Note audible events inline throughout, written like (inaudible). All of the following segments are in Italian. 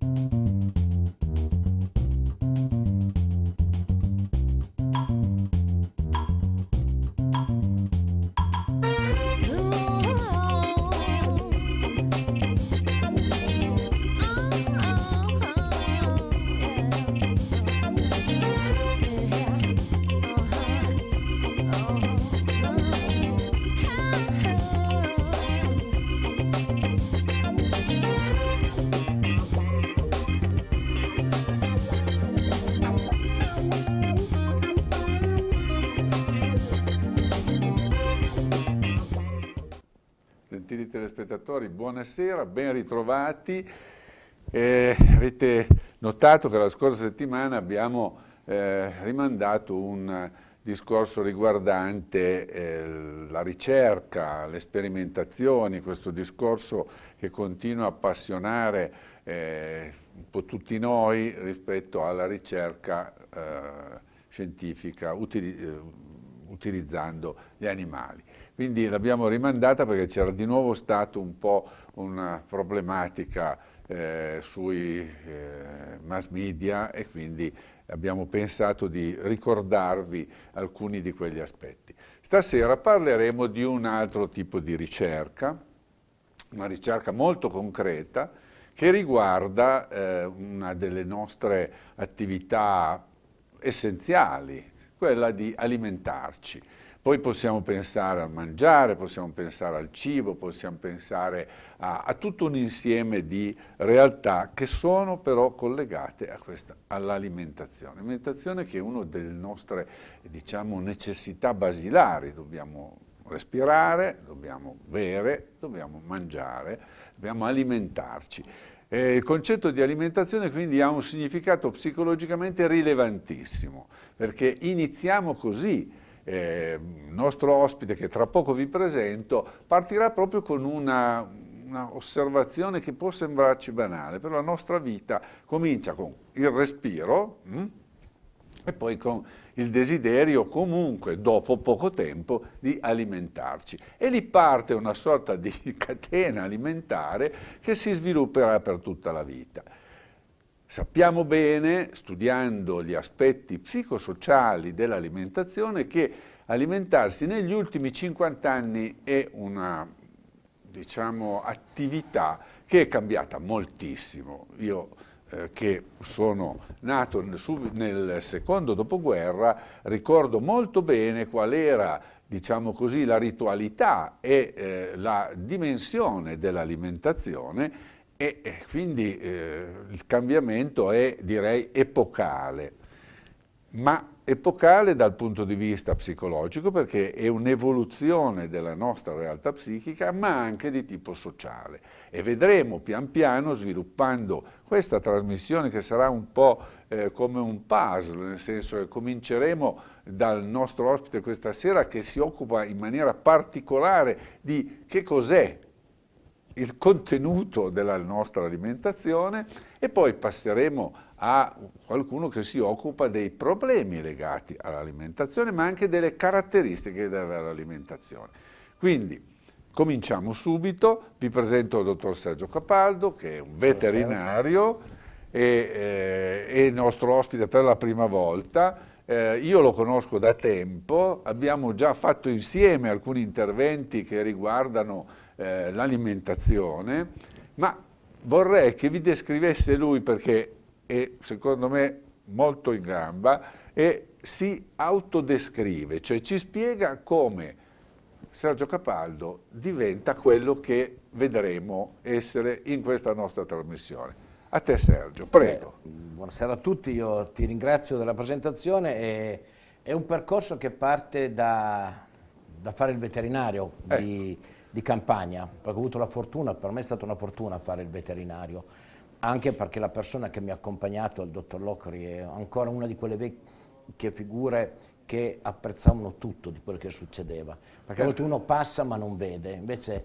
Thank you telespettatori, buonasera, ben ritrovati. Eh, avete notato che la scorsa settimana abbiamo eh, rimandato un discorso riguardante eh, la ricerca, le sperimentazioni, questo discorso che continua a appassionare eh, un po' tutti noi rispetto alla ricerca eh, scientifica utili eh, utilizzando gli animali. Quindi l'abbiamo rimandata perché c'era di nuovo stato un po' una problematica eh, sui eh, mass media e quindi abbiamo pensato di ricordarvi alcuni di quegli aspetti. Stasera parleremo di un altro tipo di ricerca, una ricerca molto concreta che riguarda eh, una delle nostre attività essenziali, quella di alimentarci. Poi possiamo pensare al mangiare, possiamo pensare al cibo, possiamo pensare a, a tutto un insieme di realtà che sono però collegate all'alimentazione. Alimentazione che è una delle nostre diciamo, necessità basilari, dobbiamo respirare, dobbiamo bere, dobbiamo mangiare, dobbiamo alimentarci. Eh, il concetto di alimentazione quindi ha un significato psicologicamente rilevantissimo, perché iniziamo così eh, il nostro ospite che tra poco vi presento partirà proprio con una, una osservazione che può sembrarci banale, però la nostra vita comincia con il respiro mh, mm, e poi con il desiderio comunque dopo poco tempo di alimentarci e lì parte una sorta di (laughs) catena alimentare che si svilupperà per tutta la vita. Sappiamo bene, studiando gli aspetti psicosociali dell'alimentazione, che alimentarsi negli ultimi 50 anni è una diciamo, attività che è cambiata moltissimo. Io eh, che sono nato nel, sub, nel secondo dopoguerra ricordo molto bene qual era diciamo così, la ritualità e eh, la dimensione dell'alimentazione e, e eh, quindi eh, il cambiamento è, direi, epocale, ma epocale dal punto di vista psicologico perché è un'evoluzione della nostra realtà psichica ma anche di tipo sociale e vedremo pian piano sviluppando questa trasmissione che sarà un po' eh, come un puzzle, nel senso che cominceremo dal nostro ospite questa sera che si occupa in maniera particolare di che cos'è il contenuto della nostra alimentazione e poi passeremo a qualcuno che si occupa dei problemi legati all'alimentazione ma anche delle caratteristiche dell'alimentazione. Quindi cominciamo subito, vi presento il dottor Sergio Capaldo che è un veterinario e, eh, è nostro ospite per la prima volta. Eh, io lo conosco da tempo, abbiamo già fatto insieme alcuni interventi che riguardano eh, l'alimentazione, ma vorrei che vi descrivesse lui perché è secondo me molto in gamba e si autodescrive, cioè ci spiega come Sergio Capaldo diventa quello che vedremo essere in questa nostra trasmissione. A te Sergio, eh, prego. Eh, buonasera a tutti, io ti ringrazio della presentazione. è un percorso che parte da, da fare il veterinario, ecco. di, di campagna, perché ho avuto la fortuna, per me è stata una fortuna fare il veterinario, anche perché la persona che mi ha accompagnato, il dottor Locri, è ancora una di quelle vecchie figure che apprezzavano tutto di quello che succedeva, perché a certo. volte uno passa ma non vede, invece eh,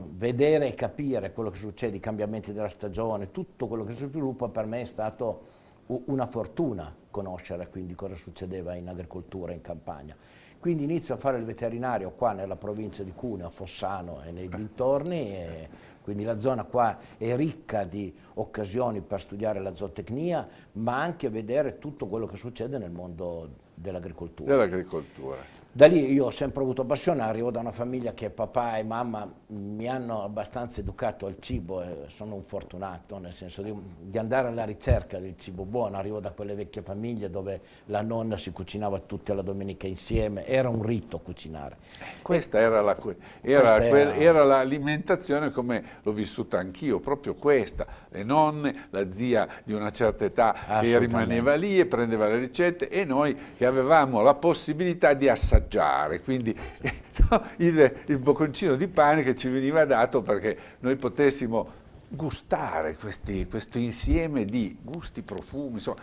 vedere e capire quello che succede, i cambiamenti della stagione, tutto quello che si sviluppa per me è stato una fortuna conoscere quindi cosa succedeva in agricoltura in campagna. Quindi inizio a fare il veterinario qua nella provincia di Cuneo, Fossano e nei eh. dintorni, e quindi la zona qua è ricca di occasioni per studiare la zootecnia, ma anche vedere tutto quello che succede nel mondo dell'agricoltura. Dell da lì io ho sempre avuto passione, arrivo da una famiglia che papà e mamma mi hanno abbastanza educato al cibo e sono un fortunato, nel senso di, di, andare alla ricerca del cibo buono. Arrivo da quelle vecchie famiglie dove la nonna si cucinava tutti la domenica insieme, era un rito cucinare. Eh, questa e, era, l'alimentazione la, come l'ho vissuta anch'io, proprio questa. Le nonne, la zia di una certa età che rimaneva lì e prendeva le ricette e noi che avevamo la possibilità di assaggiare, quindi sì. (laughs) il, il bocconcino di pane che ci veniva dato perché noi potessimo gustare questi, questo insieme di gusti, profumi, insomma,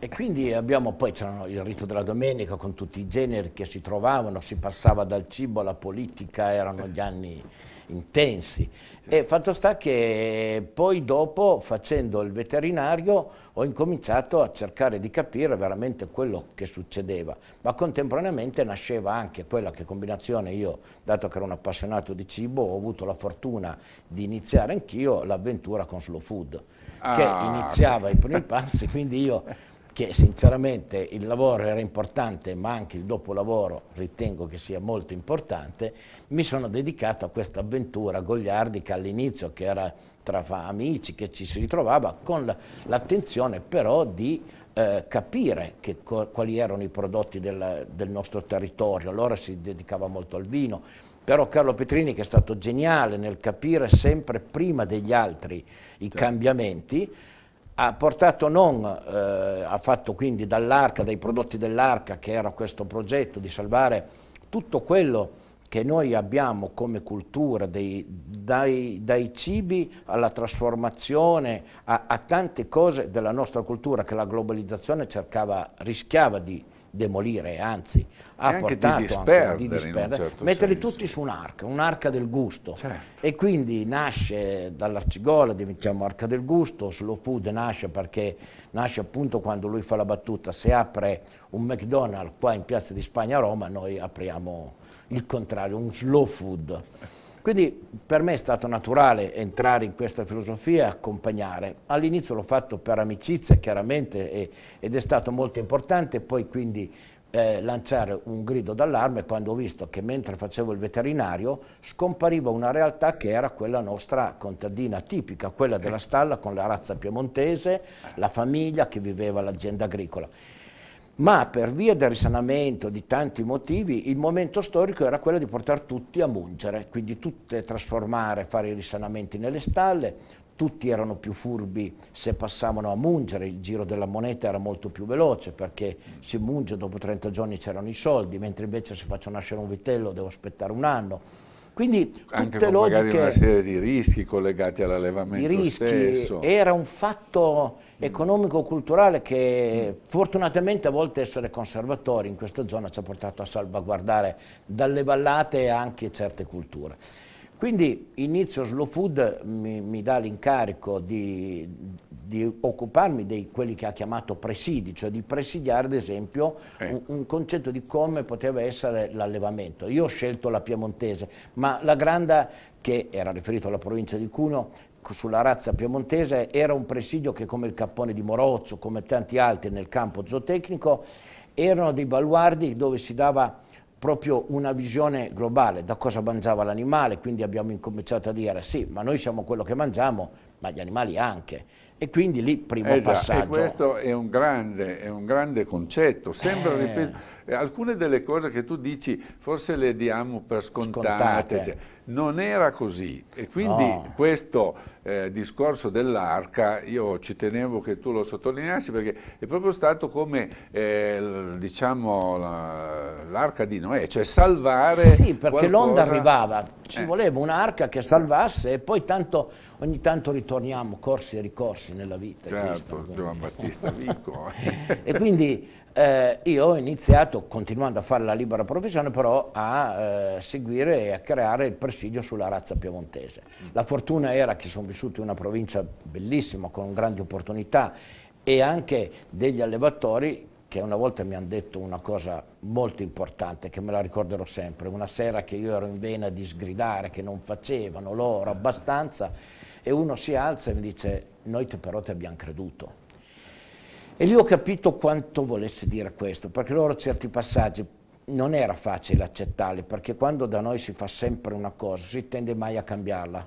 e quindi abbiamo poi il rito della domenica con tutti i generi che si trovavano, si passava dal cibo alla politica, erano gli anni intensi. Sì. E fatto sta che poi dopo, facendo il veterinario, ho incominciato a cercare di capire veramente quello che succedeva, ma contemporaneamente nasceva anche quella che combinazione io, dato che ero un appassionato di cibo, ho avuto la fortuna di iniziare anch'io l'avventura con Slow Food, ah, che iniziava i primi passi, quindi io (laughs) che sinceramente il lavoro era importante ma anche il dopolavoro ritengo che sia molto importante, mi sono dedicato a questa avventura gogliardica all'inizio che era tra amici che ci si ritrovava con l'attenzione però di eh, capire che, quali erano i prodotti del, del nostro territorio, allora si dedicava molto al vino, però Carlo Petrini che è stato geniale nel capire sempre prima degli altri i certo. cambiamenti, ha portato non, eh, ha fatto quindi dall'arca, dai prodotti dell'arca, che era questo progetto di salvare tutto quello che noi abbiamo come cultura, dei, dai, dai, cibi alla trasformazione, a, a, tante cose della nostra cultura che la globalizzazione cercava, rischiava di demolire, anzi ha portato di disperdere, di disperdere certo metterli senso. tutti su un'arca, un'arca del gusto. Certo. E quindi nasce dall'Arcigola, diventiamo Arca del Gusto, Slow Food nasce perché nasce appunto quando lui fa la battuta, se apre un McDonald's qua in Piazza di Spagna a Roma, noi apriamo il contrario, un slow food. Quindi per me è stato naturale entrare in questa filosofia e accompagnare. All'inizio l'ho fatto per amicizia chiaramente e, ed è stato molto importante, poi quindi eh, lanciare un grido d'allarme quando ho visto che mentre facevo il veterinario scompariva una realtà che era quella nostra contadina tipica, quella della stalla con la razza piemontese, la famiglia che viveva l'azienda agricola ma per via del risanamento di tanti motivi il momento storico era quello di portare tutti a mungere, quindi tutte trasformare, fare i risanamenti nelle stalle, tutti erano più furbi se passavano a mungere, il giro della moneta era molto più veloce perché si munge dopo 30 giorni c'erano i soldi, mentre invece se faccio nascere un vitello devo aspettare un anno quindi Anche tutte logiche... magari una serie di rischi collegati all'allevamento rischi, stesso. Era un fatto economico-culturale che fortunatamente a volte essere conservatori in questa zona ci ha portato a salvaguardare dalle vallate anche certe culture. Quindi inizio Slow Food mi, mi dà l'incarico di, di, occuparmi di quelli che ha chiamato presidi, cioè di presidiare ad esempio eh. un, un, concetto di come poteva essere l'allevamento. Io ho scelto la piemontese, ma la Granda, che era riferito alla provincia di Cuno, sulla razza piemontese era un presidio che come il cappone di Morozzo, come tanti altri nel campo zootecnico, erano dei baluardi dove si dava proprio una visione globale da cosa mangiava l'animale, quindi abbiamo incominciato a dire sì, ma noi siamo quello che mangiamo, ma gli animali anche. E quindi lì primo eh già, passaggio. E questo è un grande, è un grande concetto. Sembra, eh. ripeto, alcune delle cose che tu dici forse le diamo per scontate. scontate. Cioè, non era così e quindi no. questo eh, discorso dell'arca io ci tenevo che tu lo sottolineassi perché è proprio stato come eh, diciamo l'arca di Noè, cioè salvare Sì, perché l'onda arrivava, ci eh. voleva un'arca che salvasse e poi tanto, ogni tanto ritorniamo corsi e ricorsi nella vita. Certo, Giovanni Battista Vico. (laughs) e quindi eh, io ho iniziato, continuando a fare la libera professione, però a eh, seguire e a creare il presidio sulla razza piemontese. La fortuna era che sono vissuto in una provincia bellissima, con grandi opportunità e anche degli allevatori che una volta mi hanno detto una cosa molto importante, che me la ricorderò sempre, una sera che io ero in vena di sgridare, che non facevano loro abbastanza, e uno si alza e mi dice, noi te però ti abbiamo creduto e lì ho capito quanto volesse dire questo, perché loro certi passaggi non era facile accettarli, perché quando da noi si fa sempre una cosa si tende mai a cambiarla.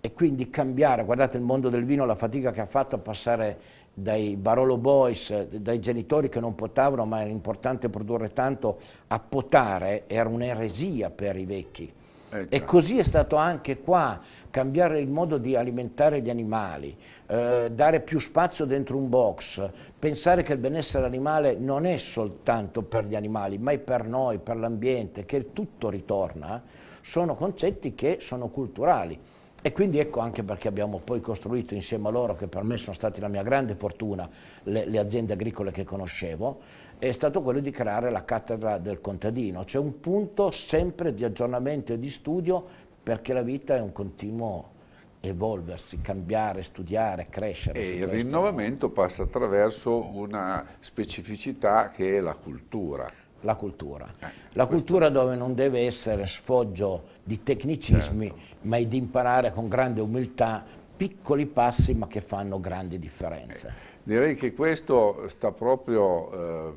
E quindi cambiare, guardate il mondo del vino, la fatica che ha fatto a passare dai Barolo Boys, dai genitori che non potavano, ma era importante produrre tanto, a potare era un'eresia per i vecchi eh, e così è stato anche qua, cambiare il modo di alimentare gli animali, eh, dare più spazio dentro un box, pensare che il benessere animale non è soltanto per gli animali, ma è per noi, per l'ambiente, che tutto ritorna, sono concetti che sono culturali. E quindi ecco anche perché abbiamo poi costruito insieme a loro, che per me sono stati la mia grande fortuna, le, le aziende agricole che conoscevo, è stato quello di creare la cattedra del contadino, cioè un punto sempre di aggiornamento e di studio perché la vita è un continuo evolversi, cambiare, studiare, crescere. E il rinnovamento passa attraverso una specificità che è la cultura. La cultura. Eh, la cultura dove non deve essere sfoggio di tecnicismi, certo. ma di imparare con grande umiltà piccoli passi ma che fanno grandi differenze. Eh, direi che questo sta proprio, eh,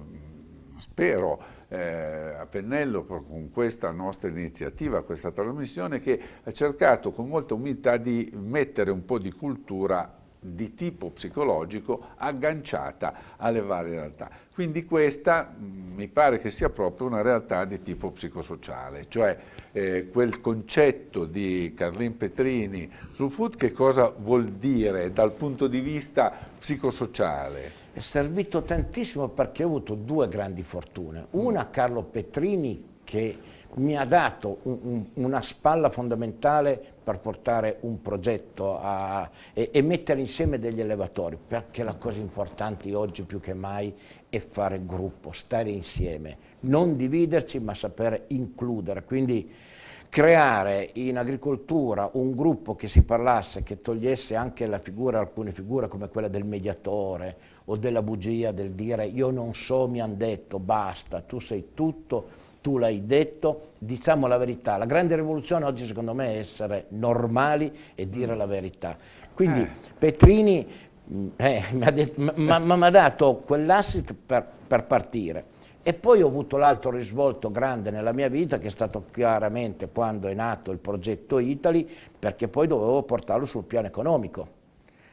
spero, eh, a pennello con questa nostra iniziativa, questa trasmissione che ha cercato con molta umiltà di mettere un po' di cultura di tipo psicologico agganciata alle varie realtà. Quindi questa mm, mi pare che sia proprio una realtà di tipo psicosociale, cioè eh, quel concetto di Carlin Petrini sul food che cosa vuol dire dal punto di vista psicosociale? È servito tantissimo perché ho avuto due grandi fortune. Una Carlo Petrini che mi ha dato un, un, una spalla fondamentale per portare un progetto a, e, e, mettere insieme degli elevatori, perché la cosa importante oggi più che mai è fare gruppo, stare insieme, non dividerci ma sapere includere, quindi creare in agricoltura un gruppo che si parlasse, che togliesse anche figura, alcune figure come quella del mediatore o della bugia, del dire io non so, mi hanno detto, basta, tu sei tutto, tu l'hai detto, diciamo la verità. La grande rivoluzione oggi secondo me è essere normali e dire la verità. Quindi eh. Petrini mm, eh, mi, ha detto, dato quell'asset per, per partire. E poi ho avuto l'altro risvolto grande nella mia vita che è stato chiaramente quando è nato il progetto Italy perché poi dovevo portarlo sul piano economico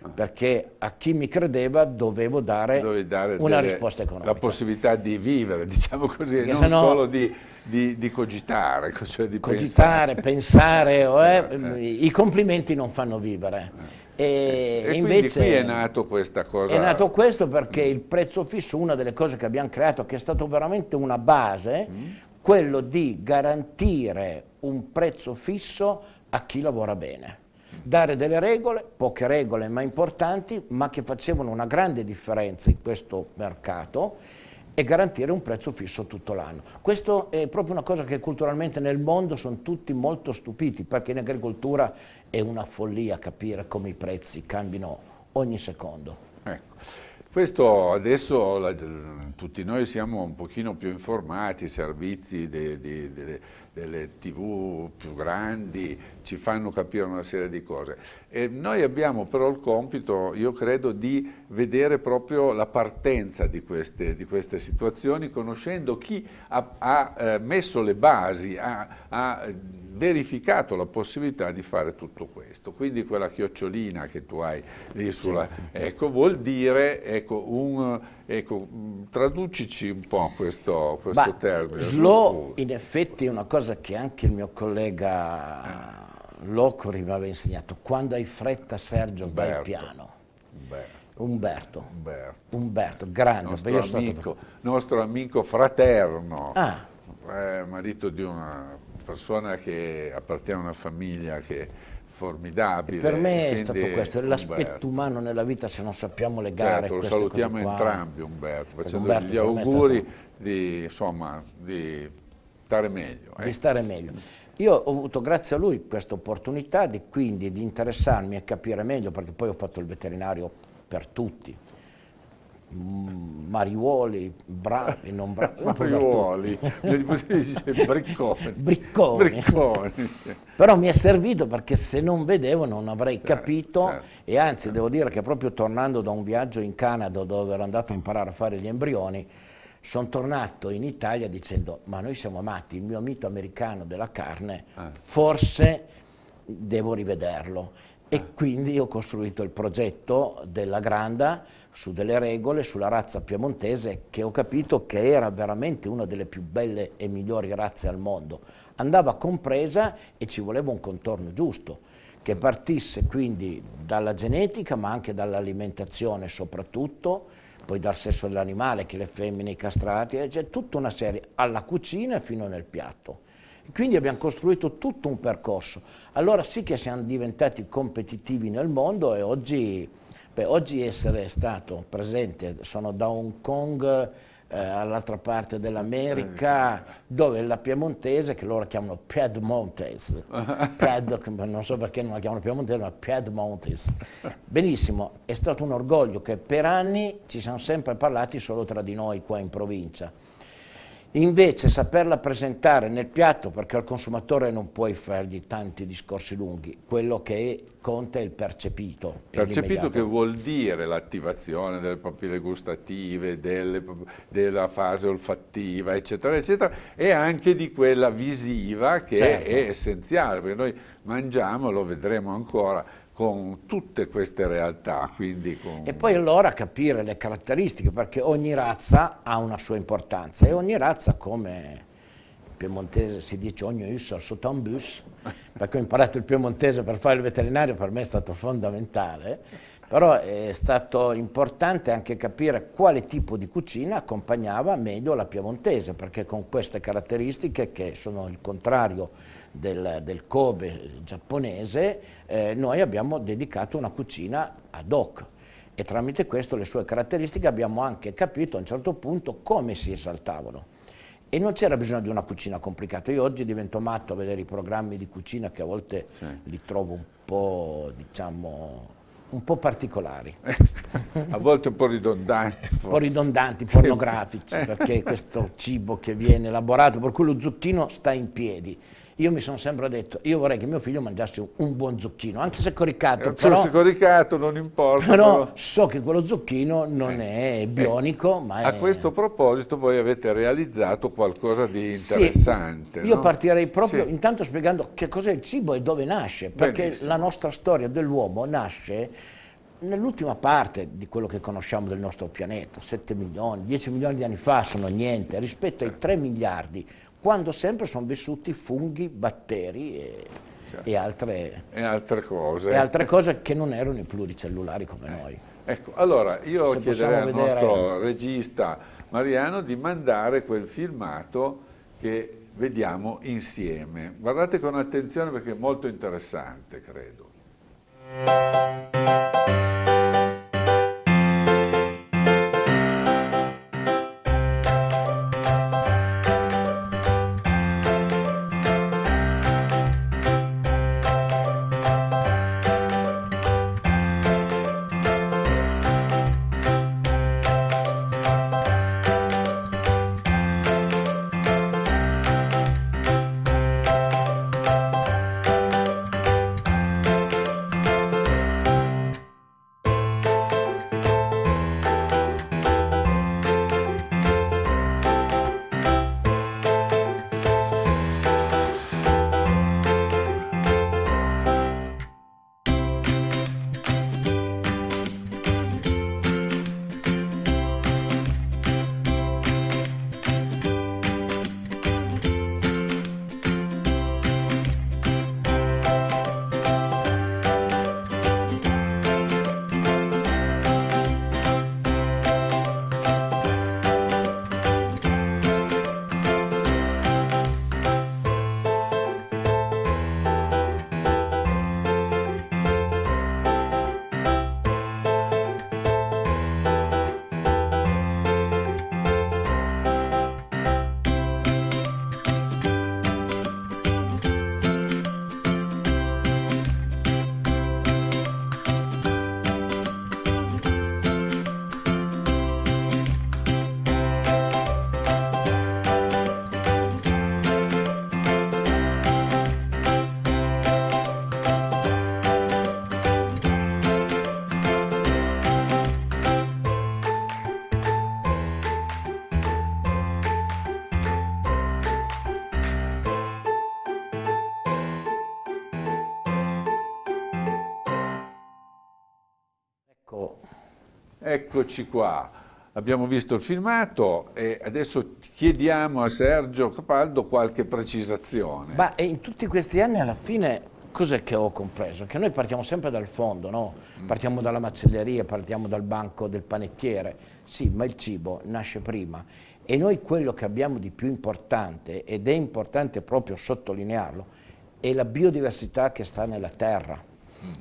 Ah. perché a chi mi credeva dovevo dare, dare una delle, risposta economica. La possibilità di vivere, diciamo così, e non solo di, di, di, cogitare, (laughs) cioè di cogitare, pensare. pensare eh, mm, eh. I complimenti non fanno vivere. Eh. E, e invece qui è nato questa cosa. È nato questo perché mm. il prezzo fisso, una delle cose che abbiamo creato, che è stato veramente una base, mm. quello di garantire un prezzo fisso a chi lavora bene dare delle regole, poche regole ma importanti, ma che facevano una grande differenza in questo mercato e garantire un prezzo fisso tutto l'anno. Questo è proprio una cosa che culturalmente nel mondo sono tutti molto stupiti, perché in agricoltura è una follia capire come i prezzi cambino ogni secondo. Ecco. Questo adesso tutti noi siamo un pochino più informati, i servizi de, de, de, delle tv più grandi, ci fanno capire una serie di cose. E noi abbiamo però il compito, io credo, di vedere proprio la partenza di queste, di queste situazioni, conoscendo chi ha, ha, eh, messo le basi, ha, ha verificato la possibilità di fare tutto questo. Quindi quella chiocciolina che tu hai lì sulla... Ecco, vuol dire ecco, un Ecco, mm, traducici un po' questo, questo bah, termine. Slow in effetti è una cosa che anche il mio collega Locori mi aveva insegnato. Quando hai fretta Sergio Umberto. vai piano. Umberto. Umberto. Umberto. Umberto, grande. Nostro amico, per... nostro amico fraterno, ah. eh, marito di una persona che appartiene a una famiglia che formidabile. E per me è stato questo, è l'aspetto umano nella vita se non sappiamo legare certo, lo salutiamo entrambi Umberto, facendo gli auguri stato... di, insomma, di, stare meglio. Eh. Di stare meglio. Io ho avuto grazie a lui questa opportunità di, quindi di interessarmi e capire meglio, perché poi ho fatto il veterinario per tutti, Mm, mariuoli, bravi, non bravi. mariuoli, (laughs) bricconi. bricconi. bricconi. Però mi è servito perché se non vedevo non avrei certo, capito certo, e anzi certo. devo dire che proprio tornando da un viaggio in Canada dove ero andato a imparare a fare gli embrioni, sono tornato in Italia dicendo ma noi siamo amati, il mio mito americano della carne, ah. forse devo rivederlo. Ah. E eh. quindi ho costruito il progetto della Granda su delle regole sulla razza piemontese che ho capito che era veramente una delle più belle e migliori razze al mondo. Andava compresa e ci voleva un contorno giusto, che partisse quindi dalla genetica ma anche dall'alimentazione soprattutto, poi dal sesso dell'animale, che le femmine, i castrati, c'è cioè tutta una serie, alla cucina fino nel piatto. Quindi abbiamo costruito tutto un percorso. Allora sì che siamo diventati competitivi nel mondo e oggi Beh, oggi essere stato presente, sono da Hong Kong eh, all'altra parte dell'America, eh, dove la piemontese, che loro chiamano Piedmontes, (laughs) Pied, non so perché non la chiamano piemontese, ma Piedmontes. Benissimo, è stato un orgoglio che per anni ci siamo sempre parlati solo tra di noi qua in provincia. Invece saperla presentare nel piatto, perché al consumatore non puoi fargli tanti discorsi lunghi, quello che conta è il percepito. Percepito che vuol dire l'attivazione delle papille gustative, delle, della fase olfattiva, eccetera, eccetera, e anche di quella visiva che certo. è essenziale, perché noi mangiamo, lo vedremo ancora, con tutte queste realtà. Con... E poi allora capire le caratteristiche, perché ogni razza ha una sua importanza e ogni razza come in piemontese si dice ogni us al suo tambus, perché ho imparato il piemontese per fare il veterinario, per me è stato fondamentale, però è stato importante anche capire quale tipo di cucina accompagnava meglio la piemontese, perché con queste caratteristiche che sono il contrario del, del Kobe giapponese, eh, noi abbiamo dedicato una cucina ad hoc e tramite questo le sue caratteristiche abbiamo anche capito a un certo punto come si esaltavano. E non c'era bisogno di una cucina complicata. Io oggi divento matto a vedere i programmi di cucina che a volte sì. li trovo un po', diciamo, un po' particolari. (laughs) a volte un po' ridondanti. Un po' ridondanti, pornografici, perché (laughs) questo cibo che viene elaborato, per cui lo zucchino sta in piedi io mi sono sempre detto, io vorrei che mio figlio mangiasse un buon zucchino, anche se coricato. Anche eh, se coricato non importa. Però, però, so che quello zucchino non eh. è eh, bionico, eh. ma è... A questo proposito voi avete realizzato qualcosa di interessante. Sì, io partirei proprio sì. intanto spiegando che cos'è il cibo e dove nasce, perché Benissimo. la nostra storia dell'uomo nasce nell'ultima parte di quello che conosciamo del nostro pianeta, 7 milioni, 10 milioni di anni fa sono niente, rispetto ai 3 miliardi quando sempre sono vissuti funghi, batteri e, cioè, e, altre, e, altre, cose. e altre cose che non erano i pluricellulari come eh. noi. Ecco, allora io Se chiederei al vedere... nostro regista Mariano di mandare quel filmato che vediamo insieme. Guardate con attenzione perché è molto interessante, credo. Eccoci qua. Abbiamo visto il filmato e adesso chiediamo a Sergio Capaldo qualche precisazione. Ma in tutti questi anni alla fine cos'è che ho compreso? Che noi partiamo sempre dal fondo, no? Mm. Partiamo dalla macelleria, partiamo dal banco del panettiere. Sì, ma il cibo nasce prima. E noi quello che abbiamo di più importante, ed è importante proprio sottolinearlo, è la biodiversità che sta nella terra.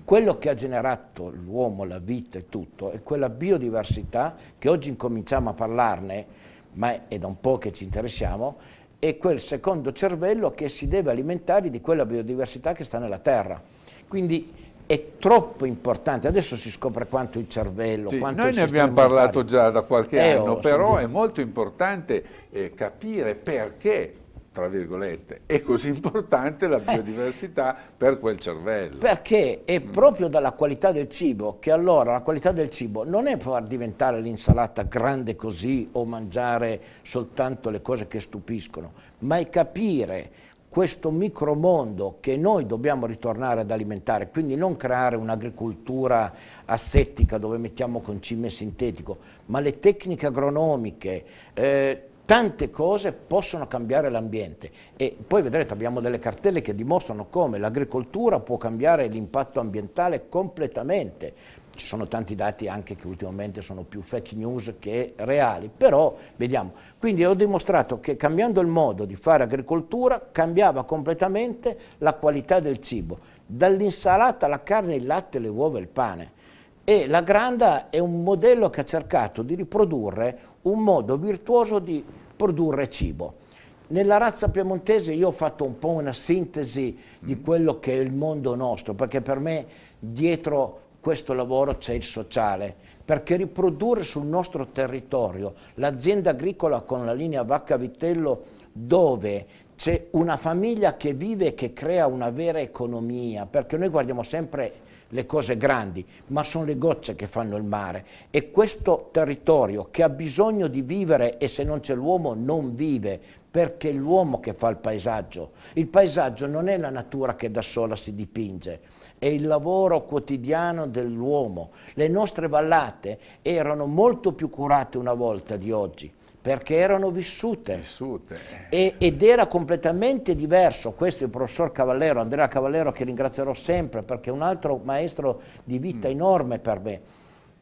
Quello che ha generato l'uomo, la vita e tutto è quella biodiversità che oggi incominciamo a parlarne, ma è da un po' che ci interessiamo, è quel secondo cervello che si deve alimentare di quella biodiversità che sta nella terra. Quindi è troppo importante. Adesso si scopre quanto il cervello. Sì, quanto noi ne abbiamo parlato già da qualche eh, anno, oh, però sentito. è molto importante eh, capire perché tra virgolette, è così importante la eh. biodiversità eh, per quel cervello. Perché è mm. proprio dalla qualità del cibo che allora la qualità del cibo non è far diventare l'insalata grande così o mangiare soltanto le cose che stupiscono, ma è capire questo micromondo che noi dobbiamo ritornare ad alimentare, quindi non creare un'agricoltura assettica dove mettiamo concime sintetico, ma le tecniche agronomiche, eh, tante cose possono cambiare l'ambiente e poi vedrete abbiamo delle cartelle che dimostrano come l'agricoltura può cambiare l'impatto ambientale completamente. Ci sono tanti dati anche che ultimamente sono più fake news che reali, però vediamo. Quindi ho dimostrato che cambiando il modo di fare agricoltura cambiava completamente la qualità del cibo, dall'insalata alla carne, il latte, le uova e il pane e la Granda è un modello che ha cercato di riprodurre un modo virtuoso di produrre cibo. Nella razza piemontese io ho fatto un po' una sintesi di mm. quello che è il mondo nostro, perché per me dietro questo lavoro c'è il sociale, perché riprodurre sul nostro territorio l'azienda agricola con la linea vacca-vitello dove c'è una famiglia che vive e che crea una vera economia, perché noi guardiamo sempre le cose grandi, ma sono le gocce che fanno il mare e questo territorio che ha bisogno di vivere e se non c'è l'uomo non vive perché è l'uomo che fa il paesaggio. Il paesaggio non è la natura che da sola si dipinge, è il lavoro quotidiano dell'uomo. Le nostre vallate erano molto più curate una volta di oggi perché erano vissute. vissute. E, ed era completamente diverso, questo è il professor Cavallero, Andrea Cavallero che ringrazierò sempre perché è un altro maestro di vita mm. enorme per me,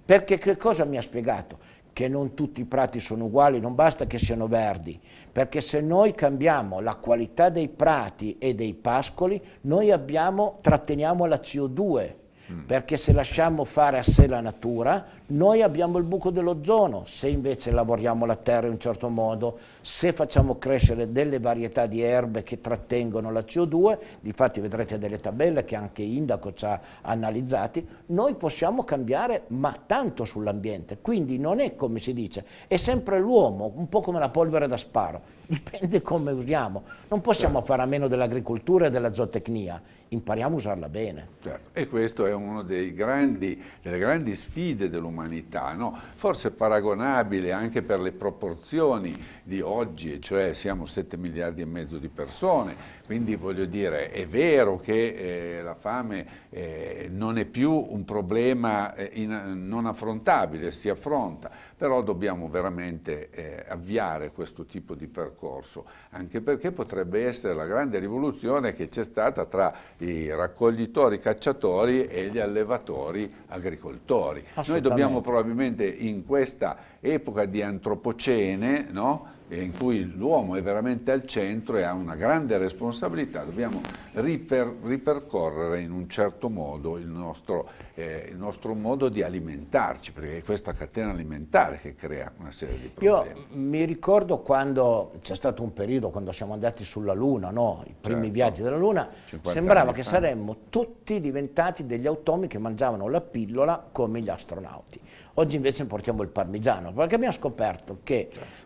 perché che cosa mi ha spiegato? Che non tutti i prati sono uguali, non basta che siano verdi, perché se noi cambiamo la qualità dei prati e dei pascoli, noi abbiamo, tratteniamo la CO2, mm. perché se lasciamo fare a sé la natura, noi abbiamo il buco dell'ozono, se invece lavoriamo la terra in un certo modo, se facciamo crescere delle varietà di erbe che trattengono la CO2, difatti vedrete delle tabelle che anche Indaco ci ha analizzati, noi possiamo cambiare ma tanto sull'ambiente, quindi non è come si dice, è sempre l'uomo, un po' come la polvere da sparo, (laughs) dipende come usiamo, non possiamo certo. fare a meno dell'agricoltura e della zootecnia, impariamo a usarla bene. Certo. E questo è uno dei grandi, delle grandi sfide dell'umanità umanità, no? forse paragonabile anche per le proporzioni di oggi, cioè siamo 7 miliardi e mezzo di persone, quindi voglio dire, è vero che eh, la fame eh, non è più un problema eh, in, non affrontabile, si affronta, però dobbiamo veramente eh, avviare questo tipo di percorso, anche perché potrebbe essere la grande rivoluzione che c'è stata tra i raccoglitori cacciatori e gli allevatori agricoltori. Noi dobbiamo probabilmente in questa epoca di antropocene, no? in cui l'uomo è veramente al centro e ha una grande responsabilità, dobbiamo riper, ripercorrere in un certo modo il nostro, eh, il nostro, modo di alimentarci, perché è questa catena alimentare che crea una serie di problemi. Io mi ricordo quando c'è stato un periodo, quando siamo andati sulla Luna, no? i primi certo. viaggi della Luna, sembrava che saremmo tutti diventati degli automi che mangiavano la pillola come gli astronauti. Oggi invece portiamo il parmigiano, perché abbiamo scoperto che certo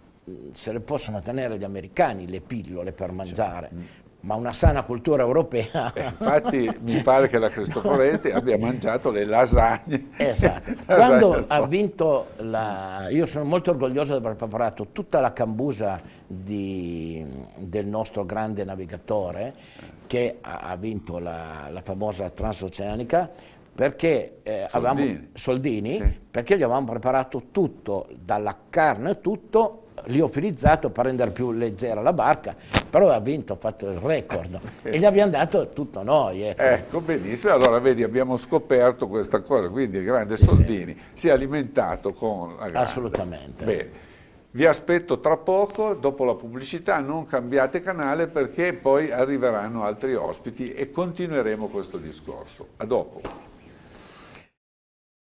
se le possono tenere gli americani le pillole per mangiare, cioè, ma una sana cultura europea. Eh, infatti (laughs) mi pare che la Cristoforetti abbia mangiato le lasagne. Esatto. (laughs) Quando ha vinto la... Io sono molto orgoglioso di aver preparato tutta la cambusa di, del nostro grande navigatore che ha, vinto la, la famosa transoceanica perché eh, Soldini, avevamo, Soldini sì. perché gli avevamo preparato tutto, dalla carne tutto liofilizzato per rendere più leggera la barca, però ha vinto, ha fatto il record e gli abbiamo dato tutto noi. Ecco, ecco benissimo, allora vedi abbiamo scoperto questa cosa, quindi il grande sì, Soldini sì. si è alimentato con la grande. Assolutamente. Bene. Vi aspetto tra poco, dopo la pubblicità, non cambiate canale perché poi arriveranno altri ospiti e continueremo questo discorso. A dopo.